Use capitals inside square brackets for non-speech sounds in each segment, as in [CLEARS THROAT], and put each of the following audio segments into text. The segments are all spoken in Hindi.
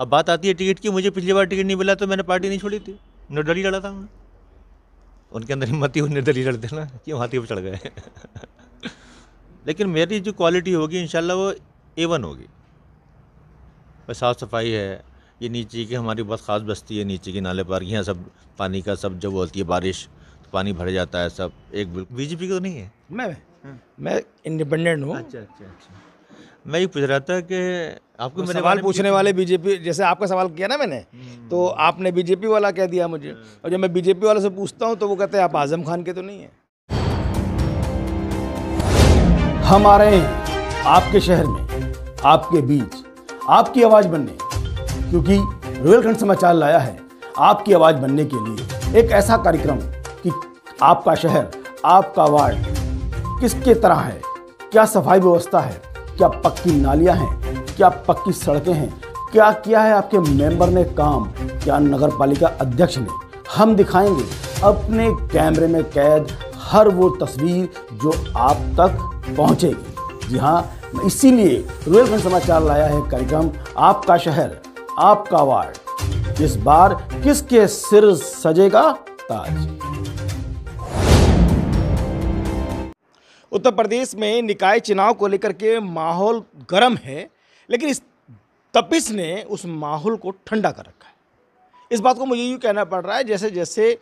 अब बात आती है टिकट की मुझे पिछली बार टिकट नहीं मिला तो मैंने पार्टी नहीं छोड़ी थी निर्दलीय लड़ा था उनके अंदर हिम्मत ही वो निर्दलीय लड़ते ना कि हाथी पर चढ़ गए लेकिन मेरी जो क्वालिटी होगी इन वो ए वन होगी बस साफ़ सफाई है ये नीचे की हमारी बहुत ख़ास बस्ती है नीचे के नाले पार यहाँ सब पानी का सब जब होती है बारिश तो पानी भर जाता है सब एक बीजेपी का तो नहीं है मैं हाँ। मैं इंडिपेंडेंट हूँ अच्छा अच्छा अच्छा मैं ये पूछ रहा था कि आपको तो सवाल पूछने वाले बीजेपी जैसे आपका सवाल किया ना मैंने हम्म। तो आपने बीजेपी वाला कह दिया मुझे और जब मैं बीजेपी वाले से पूछता हूँ तो वो कहते हैं आप आजम खान के तो नहीं है हम आ रहे हैं आपके शहर में आपके बीच आपकी आवाज़ बनने क्योंकि रोयलखंड समाचार लाया है आपकी आवाज़ बनने के लिए एक ऐसा कार्यक्रम कि आपका शहर आपका वार्ड किसके तरह है क्या सफाई व्यवस्था है क्या पक्की नालियां हैं क्या पक्की सड़कें हैं क्या किया है आपके मेंबर ने काम क्या नगर पालिका अध्यक्ष ने हम दिखाएंगे अपने कैमरे में कैद हर वो तस्वीर जो आप तक पहुंचेगी जी हाँ इसीलिए रोयलगंज समाचार लाया है कार्यक्रम आपका शहर आपका वार्ड इस बार किसके सिर सजेगा ताज उत्तर प्रदेश में निकाय चुनाव को लेकर के माहौल गर्म है लेकिन इस तपिस ने उस माहौल को ठंडा कर रखा है इस बात को मुझे यूँ कहना पड़ रहा है जैसे जैसे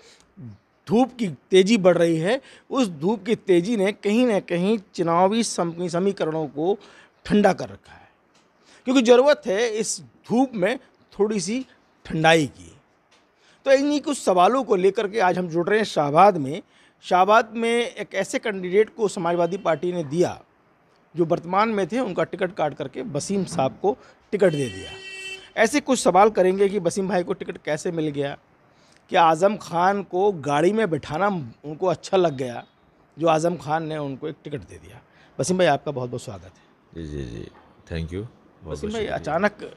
धूप की तेज़ी बढ़ रही है उस धूप की तेज़ी ने कहीं ना कहीं चुनावी समीकरणों को ठंडा कर रखा है क्योंकि ज़रूरत है इस धूप में थोड़ी सी ठंडाई की तो इन्हीं कुछ सवालों को लेकर के आज हम जुड़ रहे हैं शाहबाद में शाहबाद में एक ऐसे कैंडिडेट को समाजवादी पार्टी ने दिया जो वर्तमान में थे उनका टिकट काट करके वसीम साहब को टिकट दे दिया ऐसे कुछ सवाल करेंगे कि वसीम भाई को टिकट कैसे मिल गया क्या आज़म खान को गाड़ी में बैठाना उनको अच्छा लग गया जो आज़म खान ने उनको एक टिकट दे दिया वसीम भाई आपका बहुत बहुत स्वागत है जी जी जी थैंक यू वसीम भाई अचानक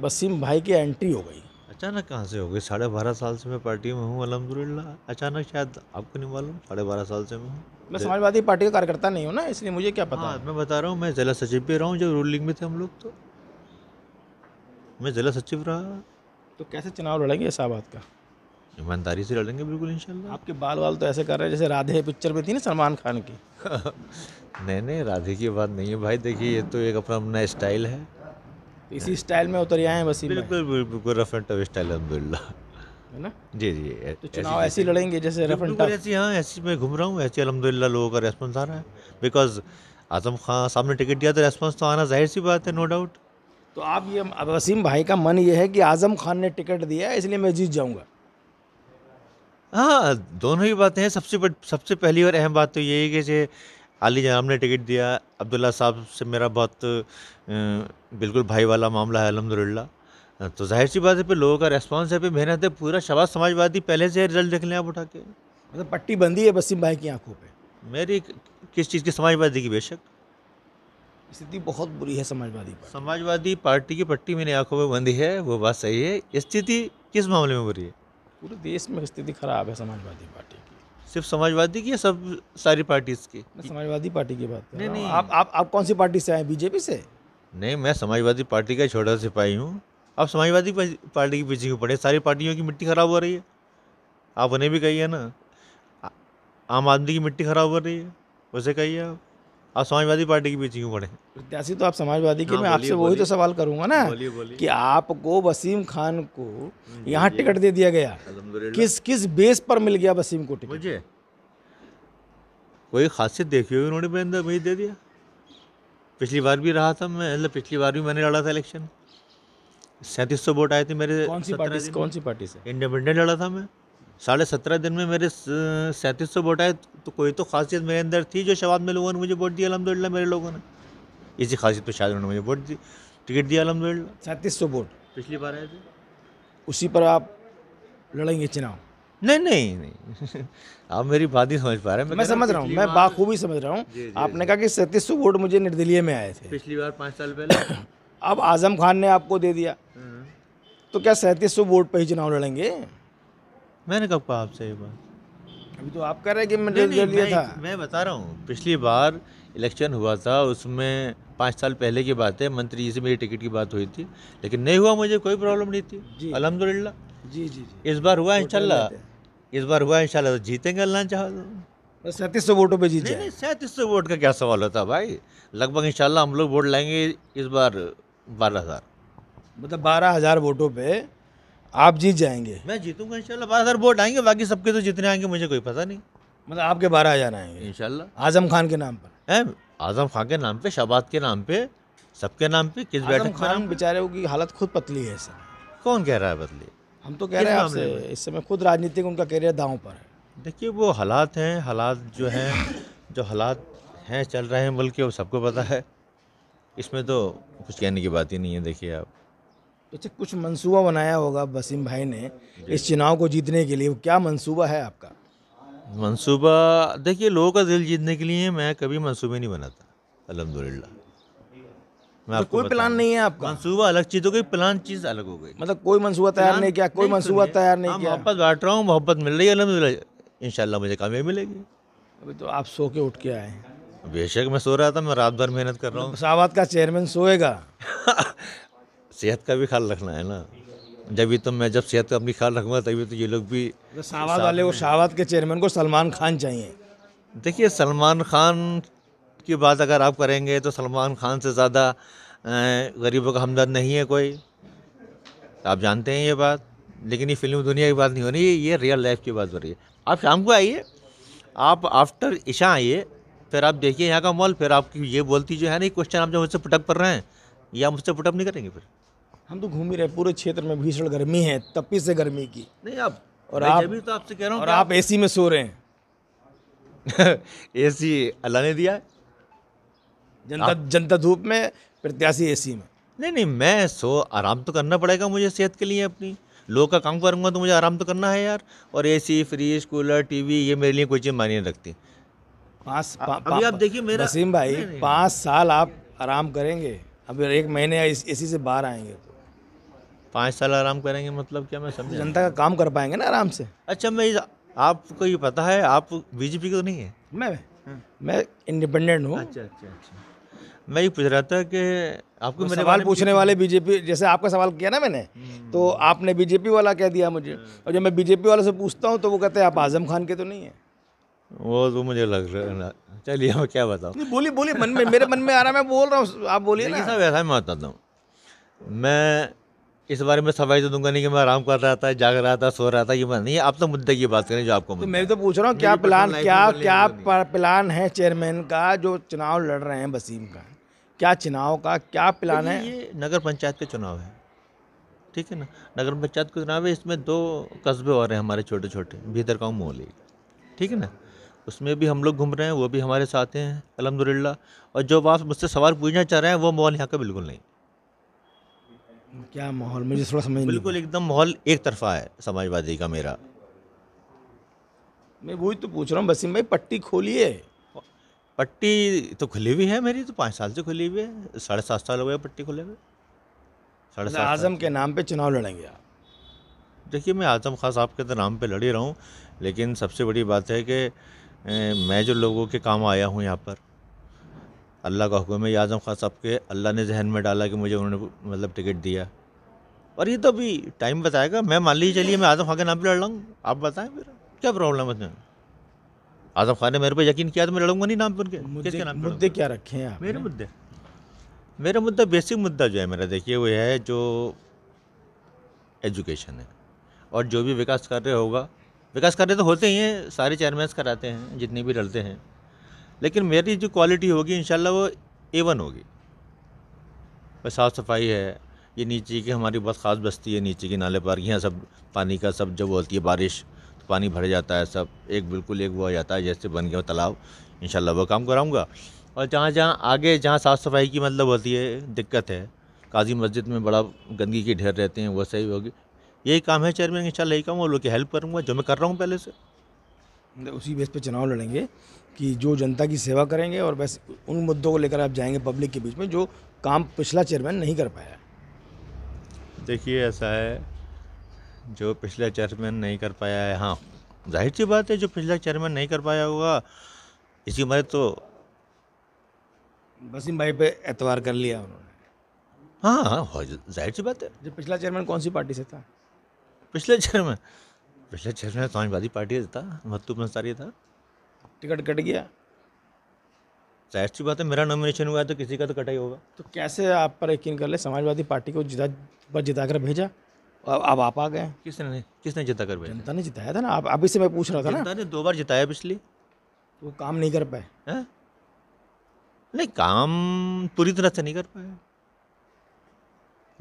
वसीम भाई की एंट्री हो गई अचानक कहाँ से हो गई साढ़े बारह साल से मैं पार्टी में हूँ अलहमदुल्ला अचानक शायद आपको नहीं मालूम साढ़े बारह साल से मैं हूँ मैं समाजवादी पार्टी का कार्यकर्ता नहीं हूँ ना इसलिए मुझे क्या पता हाँ, मैं बता रहा हूँ मैं जिला सचिव भी रहा हूँ जब रूलिंग में थे हम लोग तो मैं जिला सचिव रहा तो कैसे चुनाव लड़ेंगे बात का ईमानदारी से लड़ेंगे बिल्कुल इन आपके बाल बाल तो ऐसे कर रहे हैं जैसे राधे पिक्चर में थी ना सलमान खान की [LAUGHS] नहीं नहीं राधे की बात नहीं है भाई देखिए ये तो एक अपना अपना स्टाइल है इसी स्टाइल में उतरिया हैं बस बिल्कुल बिल्कुल रफ एंड टफ स्टाइल है ना जी जी तो चुनाव ऐसे लड़ेंगे जैसे रफ एंड टफ ऐसी हाँ ऐसी मैं घूम रहा हूँ ऐसी अलहमदिल्ला लोगों का रेस्पॉन्स आ रहा है बिकॉज आजम खान साहब ने टिकट दिया तो रेस्पॉन्स तो आना जाहिर सी बात है नो डाउट तो आप ये वसीम भाई का मन ये है कि आजम खान ने टिकट दिया है इसलिए मैं जीत जाऊँगा हाँ दोनों ही बातें हैं सबसे सबसे पहली और अहम बात तो यही है कि अली जनाब ने टिकट दिया अब्दुल्ला साहब से मेरा बहुत बिल्कुल भाई वाला मामला है अलहमदिल्ला तो जाहिर सी बात है पे लोगों का रेस्पॉन्स है पे मेहनत है पूरा शबाज समाजवादी पहले से रिजल्ट देख लें आप उठा के मतलब पट्टी बंदी है वसीम भाई की आंखों पे मेरी किस चीज़ की समाजवादी की बेशक स्थिति बहुत बुरी है समाजवादी समाजवादी पार्टी की पट्टी मेरी आंखों में बंदी है वो बात सही है स्थिति किस मामले में बुरी है पूरे देश में स्थिति खराब है समाजवादी पार्टी सिर्फ समाजवादी की या सब सारी पार्टीज की समाजवादी पार्टी की बात नहीं नहीं आप आप आप कौन सी पार्टी से आए बीजेपी से नहीं मैं समाजवादी पार्टी का छोटा सिपाही हूँ आप समाजवादी पार्टी के पीछे क्यों पड़े सारी पार्टियों की मिट्टी खराब हो रही है आप उन्हें भी है ना आम आदमी की मिट्टी खराब हो रही है उसे कही आप आप समाजवादी पार्टी के बीच क्यों पड़े प्रत्याशी तो आप समाजवादी के हाँ, मैं आपसे वही तो सवाल करूंगा ना बोली, बोली। कि आपको वसीम खान को हम्म, यहाँ टिकट दे दिया गया किस किस बेस पर मिल गया वसीम को टिकट मुझे कोई खासियत देखी हुई उन्होंने मैं वही दे दिया पिछली बार भी रहा था मैं मतलब पिछली बार भी मैंने लड़ा था इलेक्शन सैंतीस सौ वोट आए थे मेरे कौन सी पार्टी से कौन सी पार्टी से इंडिपेंडेंट लड़ा था मैं साढ़े सत्रह दिन में मेरे सैंतीस सौ वोट आए तो कोई तो खासियत मेरे अंदर थी जो शवाब में लोगों ने मुझे वोट दिया अलहमदिल्ला मेरे लोगों ने इसी खासियत पर शायद उन्होंने मुझे वोट दी टिकट दिया अलहमदिल्ला सैंतीस सौ वोट पिछली बार आए थे उसी पर आप लड़ेंगे चुनाव नहीं नहीं नहीं [LAUGHS] आप मेरी बात ही समझ पा रहे हैं मैं समझ रहा हूँ मैं बाखूबी समझ रहा हूँ आपने कहा कि सैंतीस सौ वोट मुझे निर्दलीय में आए थे पिछली बार पाँच साल पहले [CLEARS THROAT] अब आजम खान ने आपको दे दिया हम्म। तो क्या सैंतीस सौ वोट पर ही चुनाव लड़ेंगे मैंने कब कहा आपसे ये बात अभी तो आप कह रहे हैं कि मैं नहीं, नहीं, था मैं बता रहा हूँ पिछली बार इलेक्शन हुआ था उसमें पाँच साल पहले की बात है मंत्री जी से मेरी टिकट की बात हुई थी लेकिन नहीं हुआ मुझे कोई प्रॉब्लम नहीं थी अलहमदुल्ला जी जी जी इस बार हुआ इंशाल्लाह इस बार हुआ इंशाल्लाह तो जीतेंगे अल्लाह चाह तो। सैंतीस सौ वोटों पर जीत नहीं, सैंतीस सौ वोट का क्या सवाल होता भाई लगभग इंशाल्लाह हम लोग वोट लाएंगे इस बार बारह हज़ार मतलब बारह हज़ार वोटों पे आप जीत जाएंगे मैं जीतूंगा इंशाल्लाह बारह हज़ार वोट आएंगे बाकी सबके तो जितने आएंगे मुझे कोई पता नहीं मतलब आपके बारह हज़ार आएंगे इंशाल्लाह आजम खान के नाम पर है आजम खान के नाम पे शबाद के नाम पे सबके नाम पे किस बैठक खान बेचारे की हालत खुद पतली है सर कौन कह रहा है पतली हम तो कह रहे हैं आपसे इस समय खुद राजनीतिक उनका करियर दांव पर है देखिए वो हालात हैं हालात जो हैं जो हालात हैं चल रहे हैं बल्कि वो सबको पता है इसमें तो कुछ कहने की बात ही नहीं है देखिए आप अच्छा कुछ मंसूबा बनाया होगा वसीम भाई ने इस चुनाव को जीतने के लिए क्या मंसूबा है आपका मंसूबा देखिए लोगों का दिल जीतने के लिए मैं कभी मंसूबे नहीं बनाता अलहमदिल्ला मैं तो कोई प्लान नहीं है आपका मंसूबा अलग चीज हो गई प्लान चीज अलग हो गई मतलब कोई मंसूबा तैयार नहीं किया कोई मंसूबा तैयार नहीं हाँ, किया मोहब्बत बांट रहा हूँ मोहब्बत मिल रही है अलहमदिल्ला इंशाल्लाह मुझे कामयाबी मिलेगी अभी तो आप सो के उठ के आए बेशक मैं सो रहा था मैं रात भर मेहनत कर रहा हूँ मतलब सावात का चेयरमैन सोएगा [LAUGHS] सेहत का भी ख्याल रखना है ना जब भी तो मैं जब सेहत का अपनी ख्याल रखूँगा तभी तो ये लोग भी शाहबाद वाले वो शाहबाद के चेयरमैन को सलमान खान चाहिए देखिए सलमान खान की बात अगर आप करेंगे तो सलमान खान से ज़्यादा गरीबों का हमदर्द नहीं है कोई आप जानते हैं ये बात लेकिन ये फिल्म दुनिया की बात नहीं हो रही है ये रियल लाइफ की बात हो रही है आप शाम को आइए आप आफ्टर ईशा आइए फिर आप देखिए यहाँ का मॉल फिर आपकी ये बोलती जो है ना ये क्वेश्चन आप जो मुझसे पुटअप कर रहे हैं ये आप मुझसे पुटअप नहीं करेंगे फिर हम तो घूम ही रहे पूरे क्षेत्र में भीषण गर्मी है तपी से गर्मी की नहीं अब और आप भी तो आपसे कह रहा हूँ आप ए में सो रहे हैं [LAUGHS] सी अल्लाह ने दिया जनता जनता धूप में प्रत्याशी ए में नहीं नहीं मैं सो आराम तो करना पड़ेगा मुझे सेहत के लिए अपनी लोग का काम करूँगा तो मुझे आराम तो करना है यार और एसी फ्रिज कूलर टीवी ये मेरे लिए कोई चीज़ मानी नहीं रखती पाँच पा, अभी आप देखिए मेरा वसीम भाई पाँच साल आप आराम करेंगे अभी एक महीने एसी से बाहर आएंगे तो पाँच साल आराम करेंगे मतलब क्या मैं समझ जनता का काम कर पाएंगे ना आराम से अच्छा मैं आपको ये पता है आप बीजेपी को नहीं है मैं हाँ। मैं इंडिपेंडेंट हूँ अच्छा अच्छा अच्छा मैं ये पूछ रहा था कि आपको मेरे सवाल पूछने वाले बीजेपी जैसे आपका सवाल किया ना मैंने हम्म। तो आपने बीजेपी वाला कह दिया मुझे हाँ। और जब मैं बीजेपी वाले से पूछता हूँ तो वो कहते हैं आप आजम खान के तो नहीं है वो तो मुझे लग रहा है ना चलिए मैं क्या बताऊँ बोली बोली मन में मेरे मन में आ रहा है मैं बोल रहा हूँ आप बोलिए ना मैं बताता हूँ मैं इस बारे में सफाई तो दूंगा नहीं कि मैं आराम कर रहा था जाग रहा था सो रहा था ये बात नहीं आप तो मुद्दे की बात करें जो आपको तो मैं तो पूछ रहा हूँ क्या प्लान क्या क्या प्लान है चेयरमैन का जो चुनाव लड़ रहे हैं वसीम का क्या चुनाव का क्या प्लान है ये नगर पंचायत के चुनाव है ठीक है ना नगर पंचायत के चुनाव है इसमें दो कस्बे और हैं हमारे छोटे छोटे भीतर गाँव मोहली ठीक है ना उसमें भी हम लोग घूम रहे हैं वो भी हमारे साथ हैं अलहमदिल्ला और जो आप मुझसे सवाल पूछना चाह रहे हैं वो मॉल यहाँ का बिल्कुल नहीं क्या माहौल मुझे थोड़ा समझ बिल्कुल एकदम माहौल एक तरफा है समाजवादी का मेरा मैं वही तो पूछ रहा हूँ बसीम भाई पट्टी खोलिए पट्टी तो खुली हुई है मेरी तो पाँच साल से खुली हुई है साढ़े सात साल हो गए पट्टी खुले हुए साढ़े मतलब सात आज़म के नाम पे चुनाव लड़ेंगे आप देखिए मैं आज़म खास आपके तो नाम पे लड़ ही रहा हूँ लेकिन सबसे बड़ी बात है कि मैं जो लोगों के काम आया हूँ यहाँ पर अल्लाह का हुक्म है आज़म खान साहब के अल्लाह ने जहन में डाला कि मुझे उन्होंने मतलब टिकट दिया और ये तो अभी टाइम बताएगा मैं मान लीजिए चलिए मैं आज़म खान के नाम पर लड़ लूँगा आप बताएं फिर क्या प्रॉब्लम है उसमें आज़म खान ने मेरे पर यकीन किया तो मैं लड़ूंगा नहीं नाम पर किसके नाम मुद्दे क्या रखे हैं मेरे मुद्दे मेरा मुद्दा बेसिक मुद्दा जो है मेरा देखिए वो है जो एजुकेशन है और जो भी विकास कार्य होगा विकास कार्य तो होते ही हैं सारे चेयरमैन कराते हैं जितने भी लड़ते हैं लेकिन मेरी जो क्वालिटी होगी इन वो ए वन होगी बस साफ़ सफाई है ये नीचे की हमारी बहुत ख़ास बस्ती है नीचे के नाले पर यहाँ सब पानी का सब जब होती है बारिश तो पानी भर जाता है सब एक बिल्कुल एक वो हो जाता है जैसे बन गया तालाब इन वो काम कराऊँगा और जहाँ जहाँ आगे जहाँ साफ़ सफाई की मतलब होती है दिक्कत है काजी मस्जिद में बड़ा गंदगी के ढेर रहते हैं वह सही होगी यही काम है चेयरमैन इन शाला यही काम वो लोग की हेल्प करूँगा जो मैं कर रहा हूँ पहले से मतलब उसी बेस पे चुनाव लड़ेंगे कि जो जनता की सेवा करेंगे और बस उन मुद्दों को लेकर आप जाएंगे पब्लिक के बीच में जो काम पिछला चेयरमैन नहीं कर पाया देखिए ऐसा है जो पिछला चेयरमैन नहीं कर पाया है हाँ जाहिर सी बात है जो पिछला चेयरमैन नहीं कर पाया होगा इसी मदद तो वसीम भाई पे एतवार कर लिया उन्होंने हाँ हाँ जाहिर सी बात है जो पिछला चेयरमैन कौन सी पार्टी से था पिछले चेयरमैन पिछले छह महीने समाजवादी तो पार्टी था महत्तू अंसारी था टिकट कट गया जाहिर सी बात है मेरा नॉमिनेशन हुआ है तो किसी का तो कटाई होगा तो कैसे आप पर यकीन कर ले समाजवादी पार्टी को जिता पर जिता कर भेजा अब अब आप आ गए किसने किसने जिता कर भेजा जनता ने जिताया था ना आप अभी से मैं पूछ रहा था जनता ने दो बार जिताया पिछली तो वो काम नहीं कर पाए नहीं काम पूरी तरह से नहीं कर पाए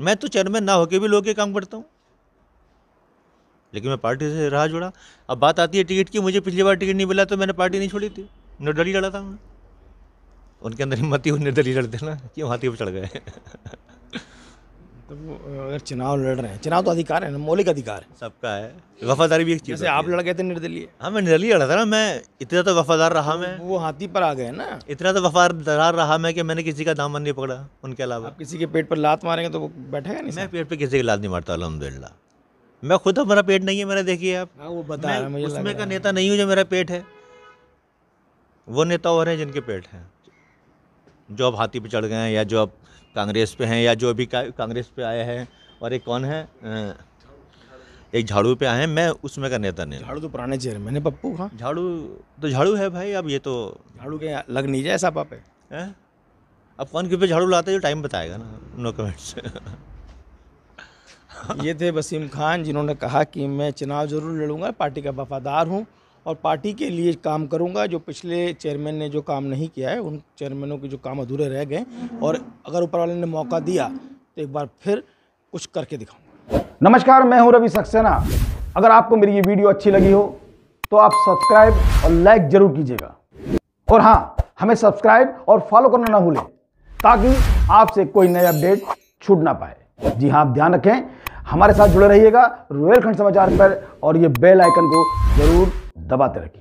मैं तो चेयरमैन ना होके भी लोग के काम करता हूँ लेकिन मैं पार्टी से रहा जुड़ा अब बात आती है टिकट की मुझे पिछली बार टिकट नहीं मिला तो मैंने पार्टी नहीं छोड़ी थी निर्दलीय लड़ा था मैं उनके अंदर हिम्मत ही निर्दलीय लड़ते ना क्यों हाथी पर चढ़ गए तो अगर चुनाव लड़ रहे हैं चुनाव तो अधिकार है ना मौलिक अधिकार है सबका है वफादारी भी एक चीज़ आप लड़ गए थे निर्दलीय हाँ मैं निर्दलीय लड़ा था ना मैं इतना तो वफादार रहा मैं वो हाथी पर आ गए ना इतना तो वफादार रहा मैं कि मैंने किसी का दामन नहीं पकड़ा उनके अलावा किसी के पेट पर लात मारेंगे तो वो बैठेगा नहीं मैं पेट पर किसी की लात नहीं मारता अलहमदिल्ला मैं खुद अब मेरा पेट नहीं है मेरा देखिए आप हाँ, वो बता रहा मुझे उसमें का नेता नहीं हूँ जो मेरा पेट है वो नेता और हैं जिनके पेट हैं जो अब हाथी पे चढ़ गए हैं या जो अब कांग्रेस पे हैं या जो अभी कांग्रेस पे आए हैं और एक कौन है एक झाड़ू पे आए हैं मैं उसमें का नेता नहीं झाड़ू तो पुराने चेहरे मैंने पप्पू कहा झाड़ू तो झाड़ू है भाई अब ये तो झाड़ू के लग नहीं जाए सापा पे अब कौन क्यों पे झाड़ू लाते जो टाइम बताएगा ना नो कमेंट्स [LAUGHS] [LAUGHS] ये थे वसीम खान जिन्होंने कहा कि मैं चुनाव ज़रूर लड़ूंगा पार्टी का वफादार हूँ और पार्टी के लिए काम करूंगा जो पिछले चेयरमैन ने जो काम नहीं किया है उन चेयरमैनों के जो काम अधूरे रह गए और अगर ऊपर वाले ने मौका दिया तो एक बार फिर कुछ करके दिखाऊंगा नमस्कार मैं हूं रवि सक्सेना अगर आपको मेरी ये वीडियो अच्छी लगी हो तो आप सब्सक्राइब और लाइक जरूर कीजिएगा और हाँ हमें सब्सक्राइब और फॉलो करना ना भूलें ताकि आपसे कोई नया अपडेट छूट ना पाए जी हाँ आप ध्यान रखें हमारे साथ जुड़े रहिएगा खंड समाचार पर और ये बेल आइकन को ज़रूर दबाते रखिए